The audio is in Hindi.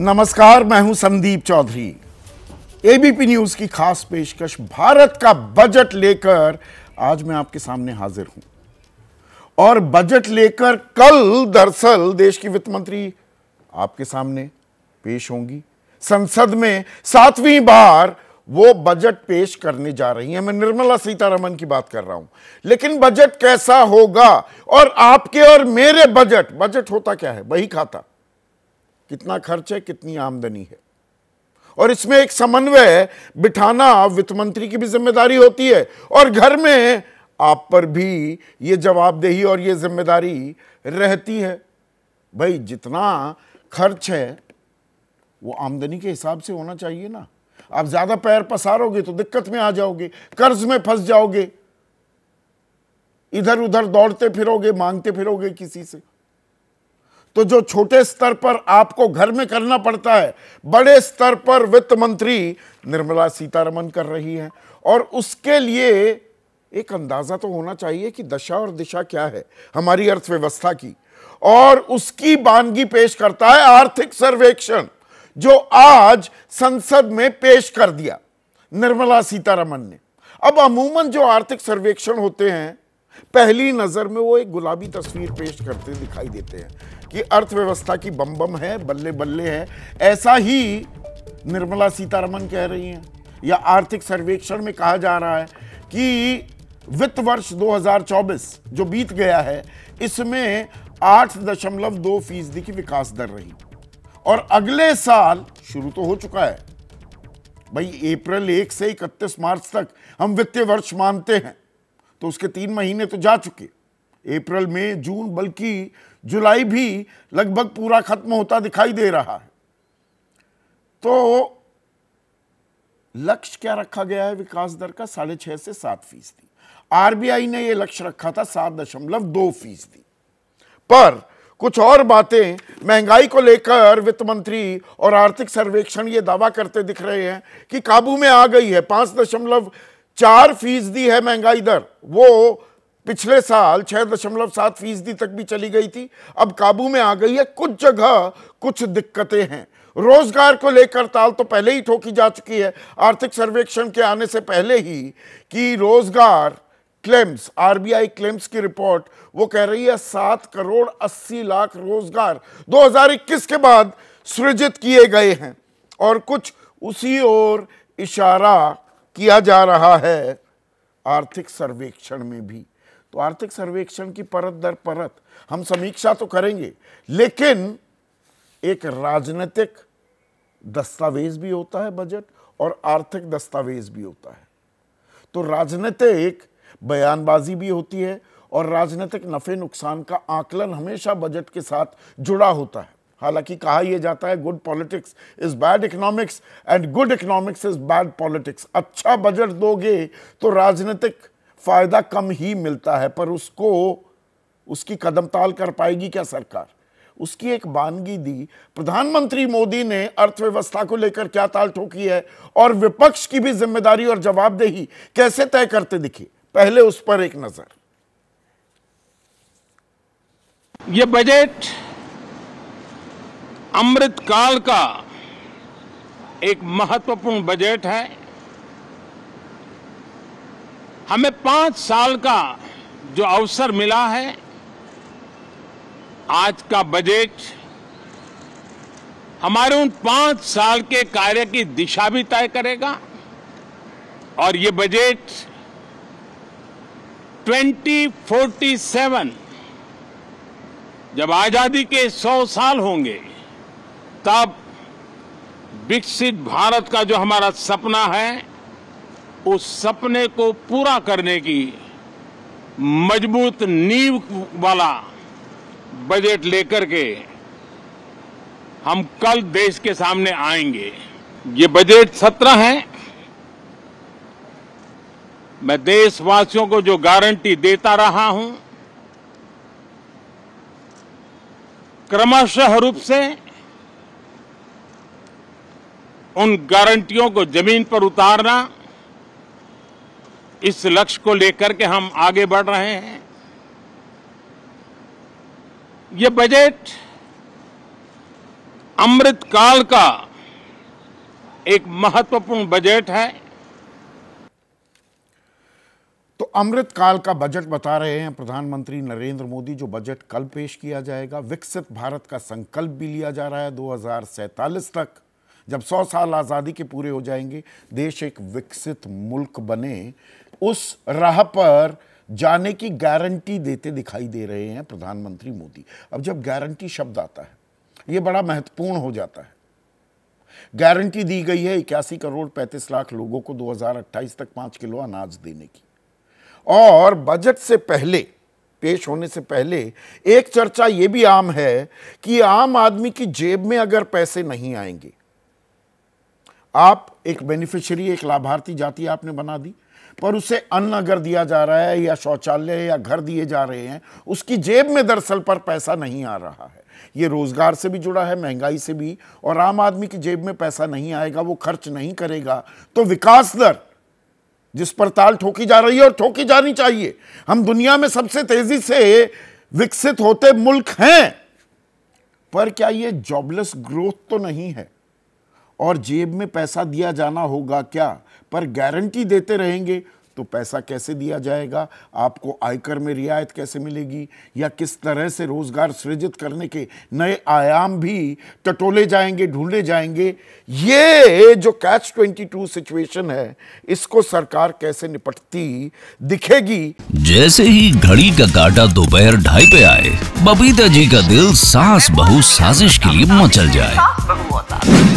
नमस्कार मैं हूं संदीप चौधरी एबीपी न्यूज की खास पेशकश भारत का बजट लेकर आज मैं आपके सामने हाजिर हूं और बजट लेकर कल दरअसल देश की वित्त मंत्री आपके सामने पेश होंगी संसद में सातवीं बार वो बजट पेश करने जा रही हैं मैं निर्मला सीतारमन की बात कर रहा हूं लेकिन बजट कैसा होगा और आपके और मेरे बजट बजट होता क्या है वही खाता कितना खर्च है कितनी आमदनी है और इसमें एक समन्वय बिठाना वित्त मंत्री की भी जिम्मेदारी होती है और घर में आप पर भी ये जवाबदेही और ये जिम्मेदारी रहती है भाई जितना खर्च है वो आमदनी के हिसाब से होना चाहिए ना आप ज्यादा पैर पसारोगे तो दिक्कत में आ जाओगे कर्ज में फंस जाओगे इधर उधर दौड़ते फिरोगे मांगते फिरोगे किसी से तो जो छोटे स्तर पर आपको घर में करना पड़ता है बड़े स्तर पर वित्त मंत्री निर्मला सीतारमन कर रही हैं और उसके लिए एक अंदाज़ा तो होना चाहिए कि दशा और दिशा क्या है हमारी अर्थव्यवस्था की और उसकी बानगी पेश करता है आर्थिक सर्वेक्षण जो आज संसद में पेश कर दिया निर्मला सीतारमन ने अब अमूमन जो आर्थिक सर्वेक्षण होते हैं पहली नज़र में वो एक गुलाबी तस्वीर पेश करते दिखाई देते हैं कि अर्थव्यवस्था की बम बम है बल्ले बल्ले है ऐसा ही निर्मला सीतारमन कह रही हैं या आर्थिक सर्वेक्षण में कहा जा रहा है कि वित्त वर्ष 2024 जो बीत गया है इसमें आठ दशमलव दो फीसदी की विकास दर रही और अगले साल शुरू तो हो चुका है भाई अप्रैल एक से इकतीस मार्च तक हम वित्तीय वर्ष मानते हैं तो उसके तीन महीने तो जा चुके अप्रैल मई जून बल्कि जुलाई भी लगभग पूरा खत्म होता दिखाई दे रहा है तो लक्ष्य क्या रखा गया है विकास दर का साढ़े छह से सात फीसदी आरबीआई ने यह लक्ष्य रखा था सात दशमलव दो फीसदी पर कुछ और बातें महंगाई को लेकर वित्त मंत्री और आर्थिक सर्वेक्षण ये दावा करते दिख रहे हैं कि काबू में आ गई है पांच दशमलव चार फीसदी है महंगाई दर वो पिछले साल छह दशमलव सात फीसदी तक भी चली गई थी अब काबू में आ गई है कुछ जगह कुछ दिक्कतें हैं रोजगार को लेकर ताल तो पहले ही ठोकी जा चुकी है आर्थिक सर्वेक्षण के आने से पहले ही कि रोजगार क्लेम्स आरबीआई क्लेम्स की रिपोर्ट वो कह रही है सात करोड़ अस्सी लाख रोजगार 2021 के बाद सृजित किए गए हैं और कुछ उसी ओर इशारा किया जा रहा है आर्थिक सर्वेक्षण में भी तो आर्थिक सर्वेक्षण की परत दर परत हम समीक्षा तो करेंगे लेकिन एक राजनीतिक दस्तावेज भी होता है बजट और आर्थिक दस्तावेज भी होता है तो राजनीतिक बयानबाजी भी होती है और राजनीतिक नफे नुकसान का आकलन हमेशा बजट के साथ जुड़ा होता है हालांकि कहा यह जाता है good politics is bad economics and good economics is bad politics अच्छा बजट दोगे तो राजनीतिक फायदा कम ही मिलता है पर उसको उसकी कदमताल कर पाएगी क्या सरकार उसकी एक बानगी दी प्रधानमंत्री मोदी ने अर्थव्यवस्था को लेकर क्या ताल ठोकी है और विपक्ष की भी जिम्मेदारी और जवाबदेही कैसे तय करते दिखी पहले उस पर एक नजर ये बजट अमृत काल का एक महत्वपूर्ण बजट है हमें पांच साल का जो अवसर मिला है आज का बजट हमारे उन पांच साल के कार्य की दिशा भी तय करेगा और ये बजट 2047 जब आजादी के 100 साल होंगे तब विकसित भारत का जो हमारा सपना है उस सपने को पूरा करने की मजबूत नींव वाला बजट लेकर के हम कल देश के सामने आएंगे ये बजट सत्र है मैं देशवासियों को जो गारंटी देता रहा हूं क्रमशः रूप से उन गारंटियों को जमीन पर उतारना इस लक्ष्य को लेकर के हम आगे बढ़ रहे हैं ये बजट अमृत काल का एक महत्वपूर्ण बजट है तो अमृत काल का बजट बता रहे हैं प्रधानमंत्री नरेंद्र मोदी जो बजट कल पेश किया जाएगा विकसित भारत का संकल्प भी लिया जा रहा है दो तक जब सौ साल आज़ादी के पूरे हो जाएंगे देश एक विकसित मुल्क बने उस राह पर जाने की गारंटी देते दिखाई दे रहे हैं प्रधानमंत्री मोदी अब जब गारंटी शब्द आता है ये बड़ा महत्वपूर्ण हो जाता है गारंटी दी गई है इक्यासी करोड़ पैंतीस लाख लोगों को 2028 तक पाँच किलो अनाज देने की और बजट से पहले पेश होने से पहले एक चर्चा ये भी आम है कि आम आदमी की जेब में अगर पैसे नहीं आएंगे आप एक बेनिफिशियरी एक लाभार्थी जाति आपने बना दी पर उसे अन्न अगर दिया जा रहा है या शौचालय या घर दिए जा रहे हैं उसकी जेब में दरअसल पर पैसा नहीं आ रहा है ये रोज़गार से भी जुड़ा है महंगाई से भी और आम आदमी की जेब में पैसा नहीं आएगा वो खर्च नहीं करेगा तो विकास दर जिस पर ताल ठोकी जा रही है और ठोकी जानी चाहिए हम दुनिया में सबसे तेजी से विकसित होते मुल्क हैं पर क्या ये जॉबलेस ग्रोथ तो नहीं है और जेब में पैसा दिया जाना होगा क्या पर गारंटी देते रहेंगे तो पैसा कैसे दिया जाएगा आपको आयकर में रियायत कैसे मिलेगी या किस तरह से रोजगार सृजित करने के नए आयाम भी टटोले जाएंगे ढूंढे जाएंगे ये जो कैच 22 सिचुएशन है इसको सरकार कैसे निपटती दिखेगी जैसे ही घड़ी का काटा दोपहर ढाई पे आए बबीता जी का दिल सास बहु साजिश के लिए मचल जाए